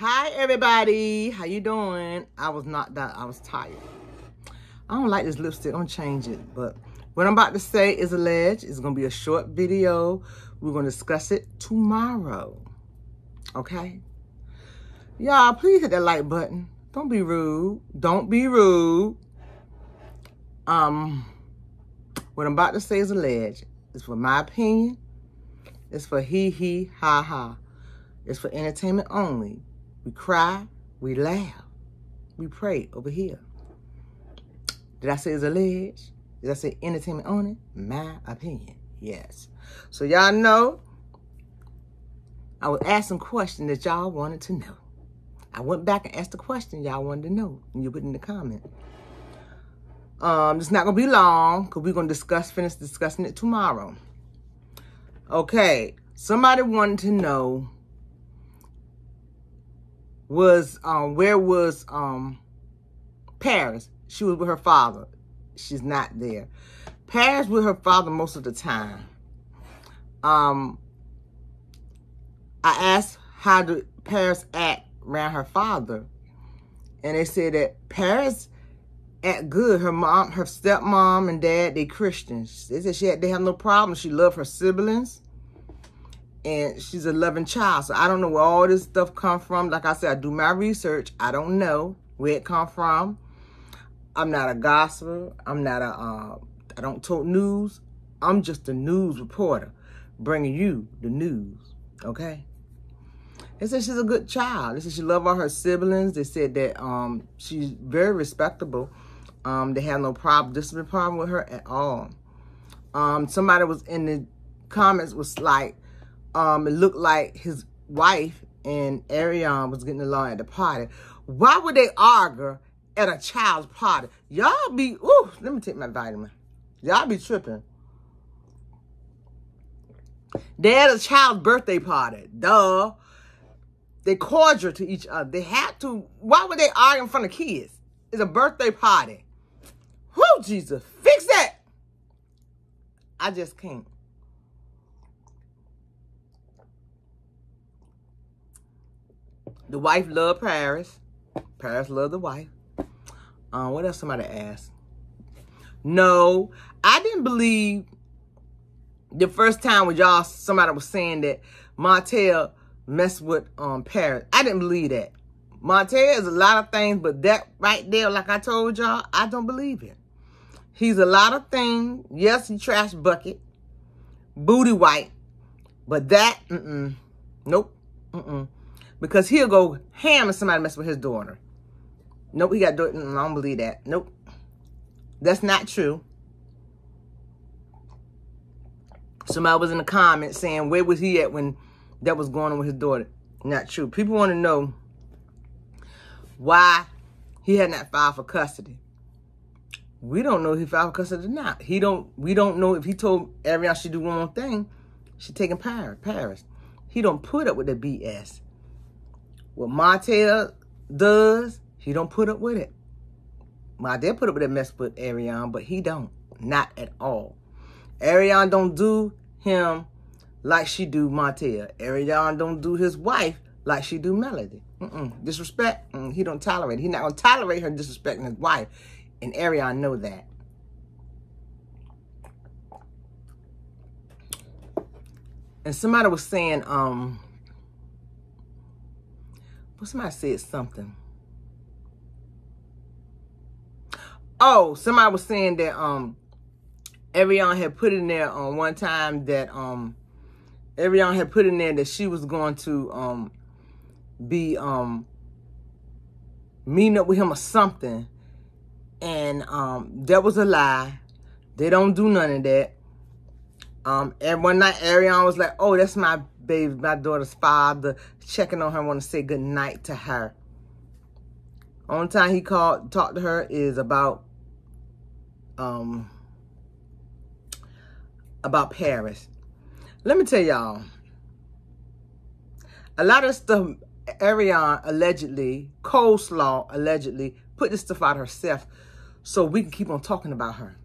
hi everybody how you doing i was not that i was tired i don't like this lipstick i'm changing it but what i'm about to say is alleged it's gonna be a short video we're gonna discuss it tomorrow okay y'all please hit that like button don't be rude don't be rude um what i'm about to say is alleged it's for my opinion it's for he he ha ha it's for entertainment only we cry. We laugh. We pray over here. Did I say it's alleged? Did I say entertainment only? My opinion. Yes. So y'all know I was asking questions that y'all wanted to know. I went back and asked the question y'all wanted to know, and you put in the comment. Um, it's not gonna be long because we're gonna discuss, finish discussing it tomorrow. Okay, somebody wanted to know was um, where was um, Paris? She was with her father. She's not there. Paris with her father most of the time. Um, I asked how did Paris act around her father, and they said that Paris act good. Her mom, her stepmom, and dad they Christians. They said she had, they have no problem. She loved her siblings and she's 11 child. So I don't know where all this stuff come from. Like I said, I do my research. I don't know where it come from. I'm not a gossiper. I'm not a. Uh, I don't talk news. I'm just a news reporter bringing you the news, okay? They said she's a good child. They said she loved all her siblings. They said that um, she's very respectable. Um, they have no problem, discipline problem with her at all. Um, somebody was in the comments was like, um, it looked like his wife and Arion was getting along at the party. Why would they argue at a child's party? Y'all be, ooh, let me take my vitamin. Y'all be tripping. They had a child's birthday party. Duh. They cordial to each other. They had to. Why would they argue in front of kids? It's a birthday party. Whoo, Jesus. Fix that. I just can't. The wife loved Paris. Paris loved the wife. Um, what else somebody asked? No, I didn't believe the first time when y'all somebody was saying that Montel messed with um Paris. I didn't believe that. Montel is a lot of things, but that right there, like I told y'all, I don't believe it. He's a lot of things. Yes, he trash bucket, booty white, but that, mm-mm, nope, mm-mm because he'll go ham if somebody mess with his daughter. Nope, he got daughter. Mm, I don't believe that. Nope. That's not true. Somebody was in the comments saying, where was he at when that was going on with his daughter? Not true. People want to know why he had not filed for custody. We don't know if he filed for custody or not. He don't, we don't know if he told Ariana she do one more thing. She taking Paris. Paris. He don't put up with the BS. What Montel does, he don't put up with it. My dad put up with that mess with Arion, but he don't. Not at all. Arion don't do him like she do Montel. Arion don't do his wife like she do Melody. Mm-mm. Disrespect, mm, he don't tolerate. He not gonna tolerate her disrespecting his wife, and Arion know that. And somebody was saying, um, well, somebody said something. Oh, somebody was saying that um Ariana had put in there on um, one time that um Ariana had put in there that she was going to um be um meeting up with him or something. And um that was a lie. They don't do none of that. Um and one night Ariana was like, Oh, that's my baby, my daughter's father, checking on her, want to say good night to her. Only time he called, talked to her is about, um, about Paris. Let me tell y'all, a lot of stuff Ariane allegedly, Coleslaw allegedly, put this stuff out herself so we can keep on talking about her.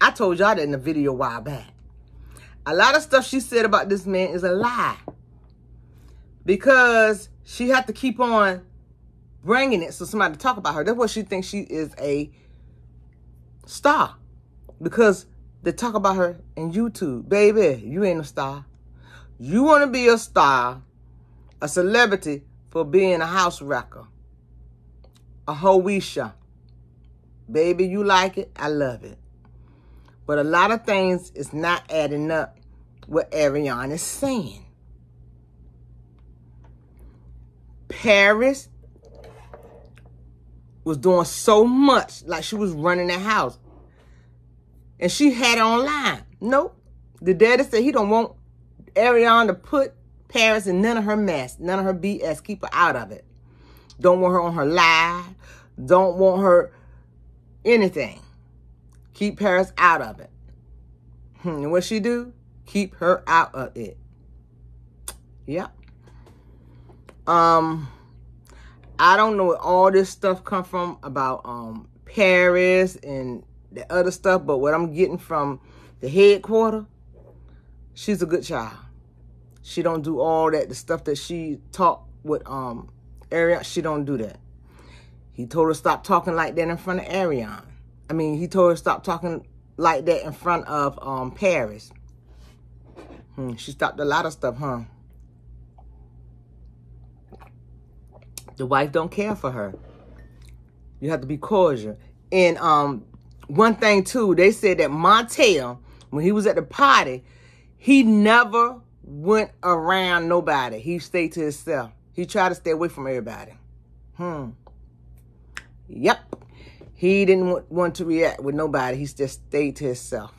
I told y'all that in a video a while back a lot of stuff she said about this man is a lie because she had to keep on bringing it so somebody talk about her. That's what she thinks she is a star because they talk about her in YouTube. Baby, you ain't a star. You want to be a star, a celebrity for being a house wrecker, a hoisha. Baby, you like it. I love it. But a lot of things is not adding up what Ariane is saying. Paris was doing so much, like she was running the house. And she had it online. Nope. The daddy said he don't want Ariane to put Paris in none of her mess, none of her BS. Keep her out of it. Don't want her on her live. Don't want her anything. Keep Paris out of it. Hmm, and what she do? Keep her out of it. Yep. Um, I don't know where all this stuff come from about um Paris and the other stuff, but what I'm getting from the headquarter, she's a good child. She don't do all that the stuff that she talked with um Ariane. She don't do that. He told her stop talking like that in front of Ariane. I mean, he told her to stop talking like that in front of um, Paris. Hmm, she stopped a lot of stuff, huh? The wife don't care for her. You have to be cautious. And um, one thing, too, they said that Montel, when he was at the party, he never went around nobody. He stayed to himself. He tried to stay away from everybody. Hmm. Yep. He didn't want to react with nobody. He just stayed to himself.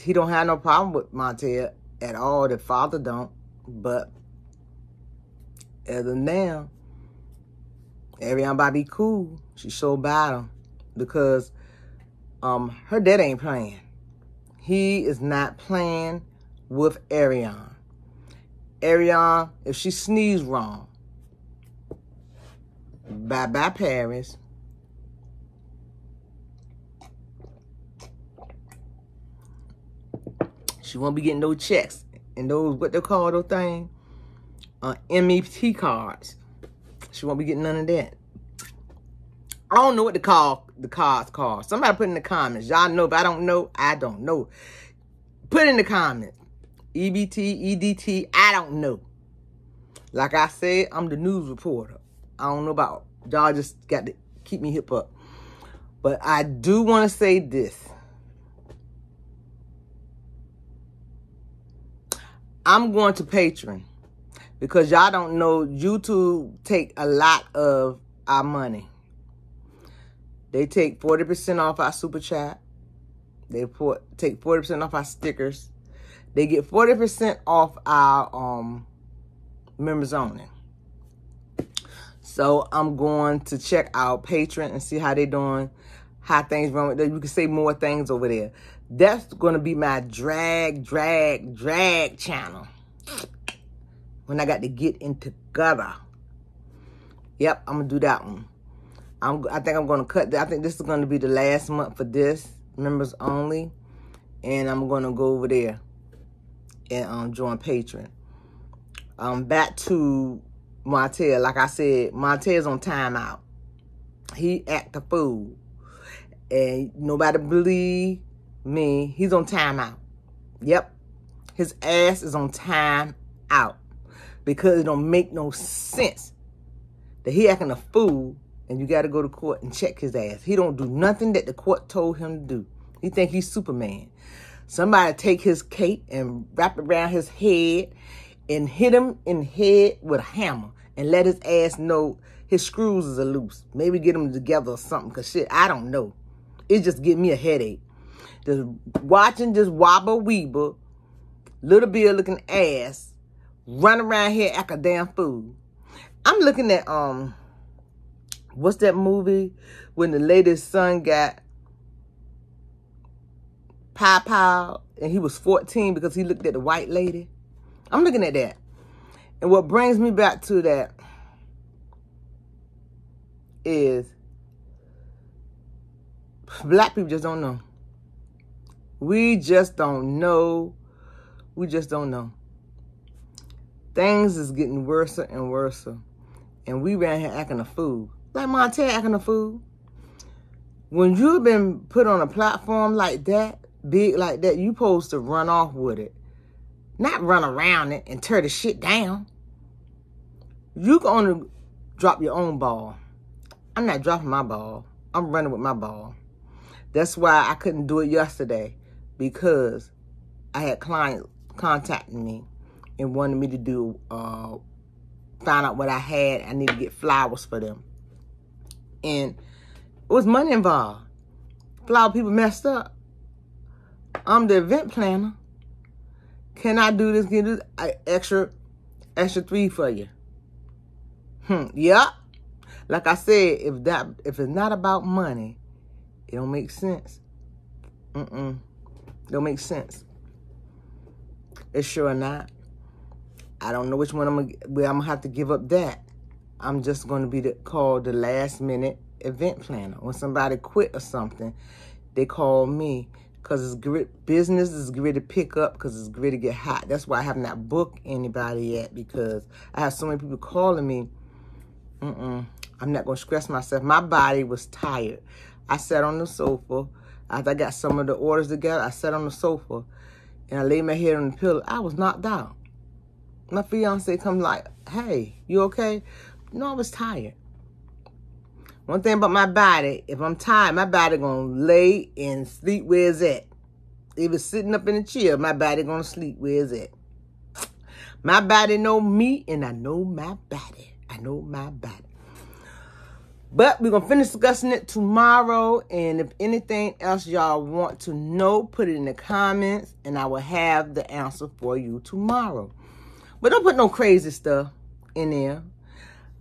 He don't have no problem with Montel at all. The father don't. But as of now, everybody be cool. She so bad him because um, her dad ain't playing. He is not playing with Arion. Arion, if she sneezes wrong, bye-bye Paris. She won't be getting no checks and those, what they call those thing, uh, MET cards. She won't be getting none of that. I don't know what to call the cards called. Somebody put in the comments. Y'all know, but I don't know. I don't know. Put in the comments. EBT, EDT, I don't know. Like I said, I'm the news reporter. I don't know about y'all just got to keep me hip up. But I do want to say this. I'm going to Patreon because y'all don't know YouTube take a lot of our money. They take 40% off our super chat. They put, take 40% off our stickers. They get 40% off our um, members only. So I'm going to check out Patreon and see how they're doing how things run with that. You can say more things over there. That's going to be my drag, drag, drag channel. When I got to get into gutter. Yep, I'm going to do that one. I'm, I think I'm going to cut that. I think this is going to be the last month for this. Members only. And I'm going to go over there and um, join Patreon. Um, back to Montez. Like I said, Montez on timeout. He act the fool and nobody believe me, he's on timeout. Yep. His ass is on time out because it don't make no sense that he acting a fool and you got to go to court and check his ass. He don't do nothing that the court told him to do. He think he's Superman. Somebody take his cape and wrap it around his head and hit him in the head with a hammer and let his ass know his screws is loose. Maybe get them together or something because shit, I don't know it just give me a headache. Just watching this wobble weeble, little bit looking ass, run around here like a damn fool. I'm looking at um, what's that movie when the lady's son got pow pow and he was 14 because he looked at the white lady. I'm looking at that. And what brings me back to that is Black people just don't know. We just don't know. We just don't know. Things is getting worse and worse. And we ran here acting a fool. Like Montana acting a fool. When you've been put on a platform like that, big like that, you supposed to run off with it. Not run around it and tear the shit down. You gonna drop your own ball. I'm not dropping my ball. I'm running with my ball. That's why I couldn't do it yesterday because I had clients contacting me and wanted me to do, uh, find out what I had. I need to get flowers for them. And it was money involved. Flower people messed up. I'm the event planner. Can I do this? Can I do this? extra, extra three for you? Hmm. Yeah. Like I said, if that if it's not about money, they don't make sense. Mm-mm. Don't make sense. It's sure not. I don't know which one I'm gonna, well, I'm gonna have to give up that. I'm just gonna be the, called the last minute event planner. When somebody quit or something, they call me because it's grit, business is gritty. to pick up because it's gritty. to get hot. That's why I have not booked anybody yet because I have so many people calling me. Mm-mm. I'm not going to stress myself. My body was tired. I sat on the sofa. After I got some of the orders together, I sat on the sofa and I laid my head on the pillow. I was knocked out. My fiance come like, hey, you okay? No, I was tired. One thing about my body, if I'm tired, my body gonna lay and sleep where it's at. If it's sitting up in the chair, my body gonna sleep where it's at. My body know me and I know my body. I know my body. But we're going to finish discussing it tomorrow. And if anything else y'all want to know, put it in the comments and I will have the answer for you tomorrow. But don't put no crazy stuff in there.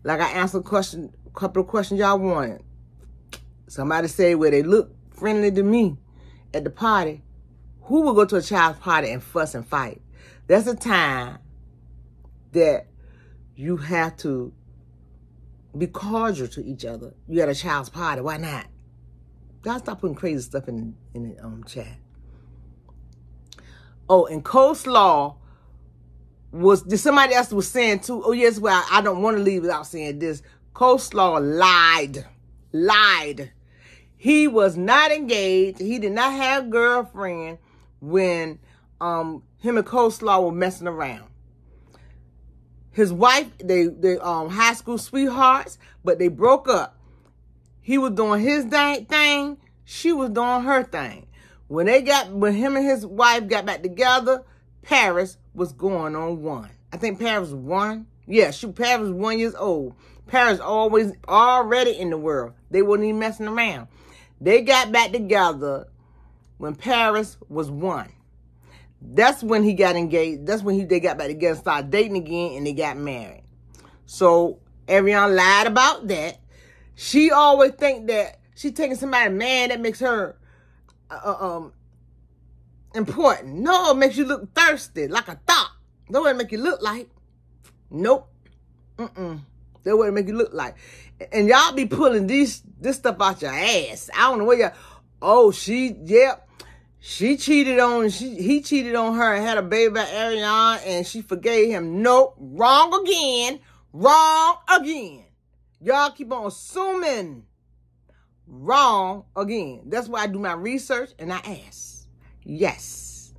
Like I answered a question, a couple of questions y'all wanted. Somebody say where they look friendly to me at the party. Who would go to a child's party and fuss and fight? That's a time that you have to be cordial to each other. You at a child's party, why not? God, stop putting crazy stuff in, in the um, chat. Oh, and coleslaw was, somebody else was saying too, oh yes, well, I don't want to leave without saying this. Coleslaw lied, lied. He was not engaged. He did not have girlfriend when um, him and Coleslaw were messing around his wife, they they um high school sweethearts, but they broke up. He was doing his dang thing, she was doing her thing. When they got when him and his wife got back together, Paris was going on one. I think Paris was one. Yeah, she Paris was one years old. Paris always already in the world. They wasn't even messing around. They got back together when Paris was one. That's when he got engaged. That's when he they got back together, started dating again, and they got married. So Ariana lied about that. She always think that she taking somebody man that makes her uh, uh, um important. No, it makes you look thirsty like a thought. That what it make you look like. Nope. Mm-mm. That what it make you look like. And y'all be pulling these this stuff out your ass. I don't know where y'all. Oh, she. Yep. She cheated on she he cheated on her and had a baby by Ariana and she forgave him. Nope, wrong again. Wrong again. Y'all keep on assuming wrong again. That's why I do my research and I ask. Yes.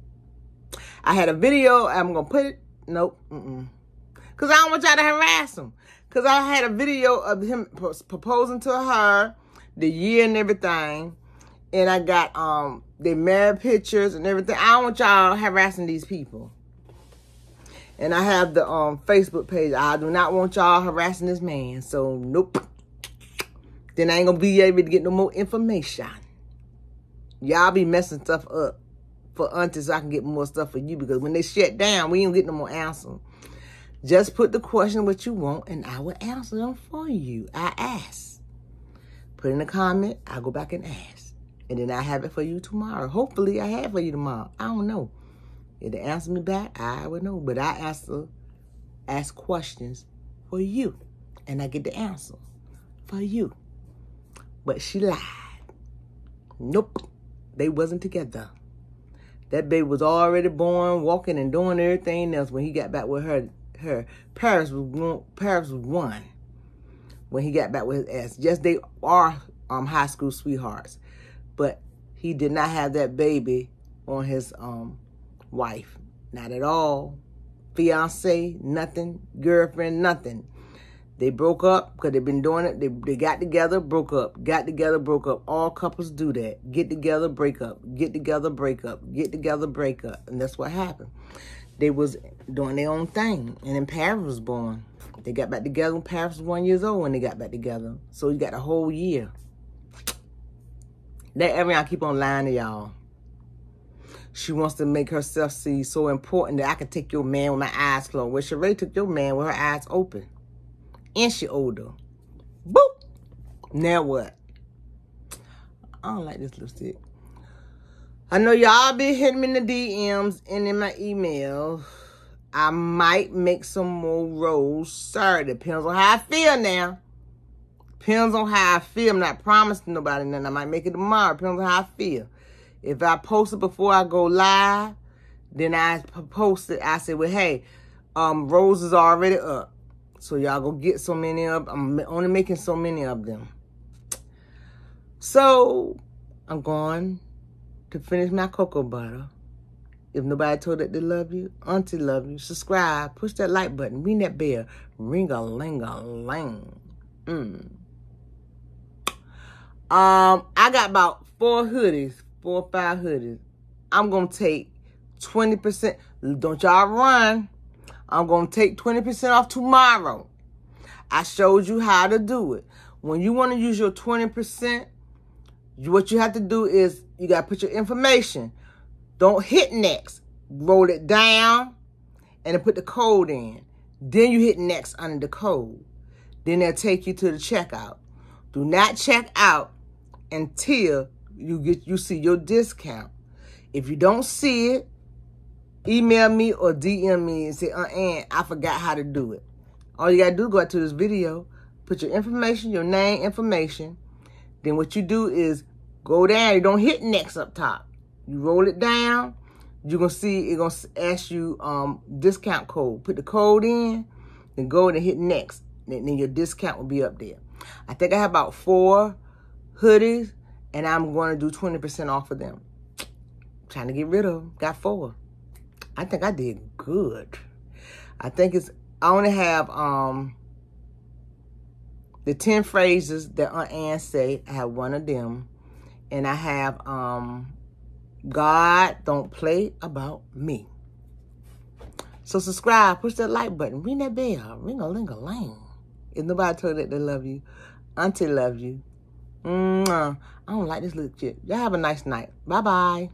I had a video. I'm gonna put it. Nope. Mm-mm. Cause I don't want y'all to harass him. Cause I had a video of him proposing to her, the year and everything, and I got um they married pictures and everything. I don't want y'all harassing these people. And I have the um, Facebook page. I do not want y'all harassing this man. So nope. Then I ain't gonna be able to get no more information. Y'all be messing stuff up for auntie so I can get more stuff for you because when they shut down, we ain't get no more answer. Just put the question what you want and I will answer them for you. I ask. Put in a comment, i go back and ask. And then I have it for you tomorrow. Hopefully I have for you tomorrow. I don't know. If they answer me back, I would know. But I answer, uh, ask questions for you. And I get the answer for you. But she lied. Nope. They wasn't together. That baby was already born, walking and doing everything else when he got back with her. Her Paris was one, Paris was one when he got back with his ass. Yes, they are um high school sweethearts, but he did not have that baby on his um wife. Not at all. Fiance, nothing. Girlfriend, nothing. They broke up because they've been doing it. They, they got together, broke up. Got together, broke up. All couples do that. Get together, break up. Get together, break up. Get together, break up. And that's what happened. They was doing their own thing. And then Paris was born. They got back together when Paris was one years old when they got back together. So you got a whole year. That every I keep on lying to y'all. She wants to make herself see so important that I can take your man with my eyes closed. Well, really took your man with her eyes open. And she older. Boop! Now what? I don't like this lipstick. I know y'all be hitting me in the DMs and in my email. I might make some more rolls. Sorry, depends on how I feel now. Depends on how I feel. I'm not promising nobody nothing. I might make it tomorrow. Depends on how I feel. If I post it before I go live, then I post it. I say, well, hey, um, Rose is already up. So y'all go get so many of I'm only making so many of them. So I'm going to finish my cocoa butter. If nobody told that they love you, auntie love you, subscribe, push that like button, ring that bell, ring a ling a ling. Mm. Um, I got about four hoodies, four or five hoodies. I'm gonna take 20%. Don't y'all run. I'm gonna take 20% off tomorrow. I showed you how to do it. When you want to use your 20%, you, what you have to do is you got to put your information. Don't hit next. Roll it down and then put the code in. Then you hit next under the code. Then they'll take you to the checkout. Do not check out until you get you see your discount. If you don't see it, email me or DM me and say, uh Aunt, I forgot how to do it. All you gotta do go out to this video, put your information, your name information. Then what you do is go down. You don't hit next up top. You roll it down. You're gonna see it gonna ask you um discount code. Put the code in, then go and hit next. And then your discount will be up there. I think I have about four hoodies, and I'm going to do 20% off of them. I'm trying to get rid of them. Got four. I think I did good. I think it's, I only have um the 10 phrases that Aunt Ann say. I have one of them. And I have um God don't play about me. So subscribe, push that like button, ring that bell, ring a ling a ling. If nobody told you that they love you, auntie love you. Mwah. I don't like this little chip. Y'all have a nice night. Bye-bye.